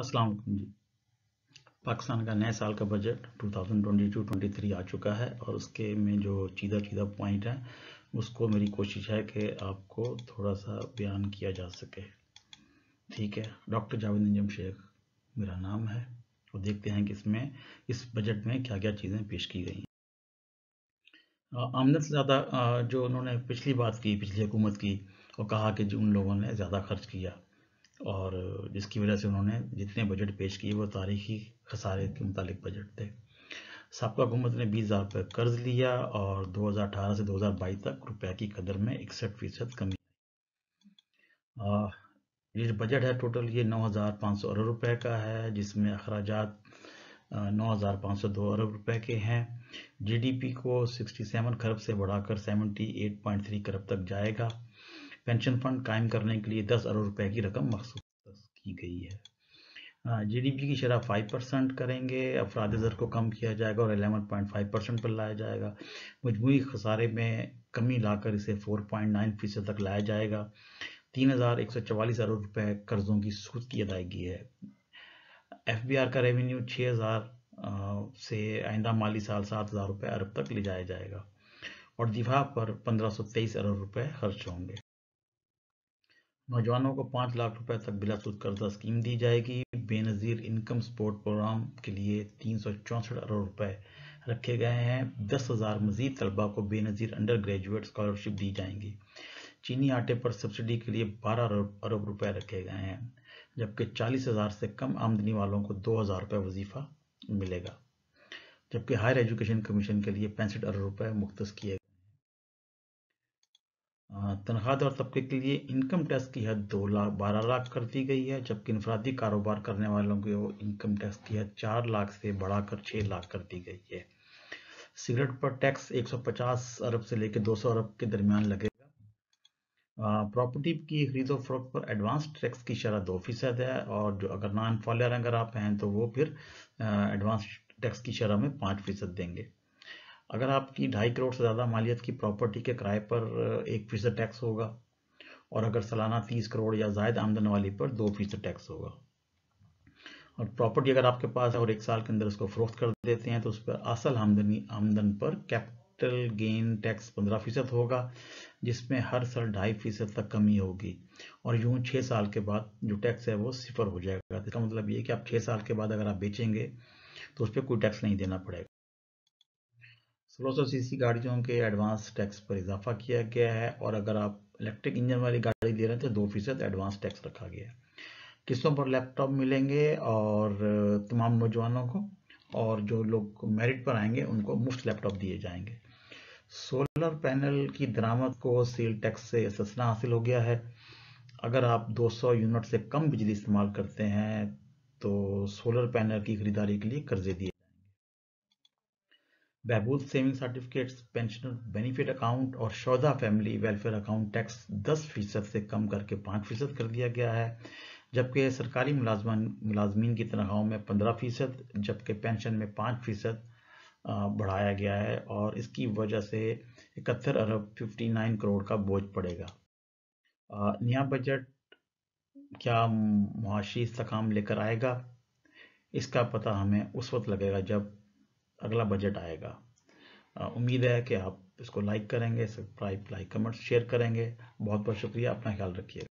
अस्सलाम जी पाकिस्तान का नए साल का बजट 2022-23 आ चुका है और उसके में जो चीदा चीदा पॉइंट है उसको मेरी कोशिश है कि आपको थोड़ा सा बयान किया जा सके ठीक है डॉक्टर जावेद निजम शेख मेरा नाम है और देखते हैं कि इसमें इस बजट में क्या क्या चीज़ें पेश की गई आमदन से ज़्यादा जो उन्होंने पिछली बात की पिछली हुकूमत की और कहा कि उन लोगों ने ज़्यादा खर्च किया और जिसकी वजह से उन्होंने जितने बजट पेश किए वो तारीखी खसारे के मुतालिक बजट थे सबका हुकूमत ने बीस हज़ार रुपये कर्ज लिया और 2018 से 2022 तक रुपये की कदर में इकसठ फीसद कमी ये जो बजट है टोटल ये नौ हज़ार पाँच सौ अरब रुपये का है जिसमें अखराज नौ हज़ार पाँच सौ दो अरब रुपये के हैं जीडीपी को 67 खरब से बढ़ाकर 78.3 खरब तक जाएगा पेंशन फंड कायम करने के लिए दस अरब रुपए की रकम मखसूस की गई है जीडीपी की शराब फाइव परसेंट करेंगे अफराद ज़र को कम किया जाएगा और एलेवन पॉइंट फाइव परसेंट पर लाया जाएगा मजमू खसारे में कमी लाकर इसे फोर पॉइंट नाइन फीसद तक लाया जाएगा तीन हज़ार एक सौ चवालीस अरब रुपए कर्ज़ों की सूद की अदायगी है एफ बी आर का रेवेन्यू छः हज़ार से आइंदा माली साल सात हज़ार रुपये अरब तक ले जाया जाएगा और दिफा पर पंद्रह सौ तेईस अरब रुपए खर्च होंगे नौजवानों को पाँच लाख रुपए तक बिला सूद कर्जा स्कीम दी जाएगी बेनज़ीर इनकम सपोर्ट प्रोग्राम के लिए तीन सौ चौंसठ अरब रुपए रखे गए हैं दस हज़ार मजीद तलबा को बेनज़ीर अंडर ग्रेजुएट स्कॉलरशिप दी जाएंगी चीनी आटे पर सब्सिडी के लिए बारह अरब रुपए रखे गए हैं जबकि चालीस हज़ार से कम आमदनी वालों को दो हज़ार रुपये वजीफ़ा मिलेगा जबकि हायर एजुकेशन कमीशन के लिए पैंसठ अरब रुपए मुख्त किए हाँ, तनख्वाहदार तबके के लिए इनकम टैक्स की हद दो लाख बारह लाख कर दी गई है जबकि इनफरादी कारोबार करने वालों की इनकम टैक्स की हद चार लाख से बढ़ाकर छः लाख कर दी गई है सिगरेट पर टैक्स 150 अरब से लेकर 200 अरब के दरमियान लगेगा प्रॉपर्टी की खरीदो फरोख पर एडवांस टैक्स की शरह दो फीसद है और जो अगर नॉन फॉलियर अगर आप हैं तो वो फिर एडवांस टैक्स की शरह में पाँच फीसद देंगे अगर आपकी ढाई करोड़ से ज़्यादा मालियत की प्रॉपर्टी के किराए पर एक फीसद टैक्स होगा और अगर सालाना तीस करोड़ या जायद आमदन वाली पर दो फीसद टैक्स होगा और प्रॉपर्टी अगर आपके पास है और एक साल के अंदर उसको फरोख्त कर देते हैं तो उस पर असल आमदनी आमदन पर कैपिटल गेन टैक्स पंद्रह फीसद होगा जिसमें हर साल ढाई फीसद तक कमी होगी और यूं छः साल के बाद जो टैक्स है वो सिफर हो जाएगा इसका मतलब ये कि आप छः साल के बाद अगर आप बेचेंगे तो उस पर कोई टैक्स नहीं देना पड़ेगा सोलह सीसी गाड़ियों के एडवांस टैक्स पर इजाफा किया गया है और अगर आप इलेक्ट्रिक इंजन वाली गाड़ी ले रहे हैं तो दो फीसद एडवांस टैक्स रखा गया है किस्तों पर लैपटॉप मिलेंगे और तमाम नौजवानों को और जो लोग मेरिट पर आएंगे उनको मुफ्त लैपटॉप दिए जाएंगे सोलर पैनल की दरामद को सील टैक्स से ससना हासिल हो गया है अगर आप 200 यूनिट से कम बिजली इस्तेमाल करते हैं तो सोलर पैनल की खरीदारी के लिए कर्जे दिए बैबूल saving certificates pensioner benefit account और शौदा फैमिली वेलफेयर अकाउंट टैक्स 10 फीसद से कम करके 5 फीसद कर दिया गया है जबकि सरकारी मुलाजमान मुलाजमीन की तनख्वाहों में 15 फीसद जबकि पेंशन में 5 फीसद बढ़ाया गया है और इसकी वजह से इकहत्तर अरब 59 करोड़ का बोझ पड़ेगा नया बजट क्या मुआशी इस्तकाम लेकर आएगा इसका पता हमें उस वक्त लगेगा जब अगला बजट आएगा उम्मीद है कि आप इसको लाइक करेंगे सब्सक्राइब लाइक कमेंट शेयर करेंगे बहुत बहुत शुक्रिया अपना ख्याल रखिएगा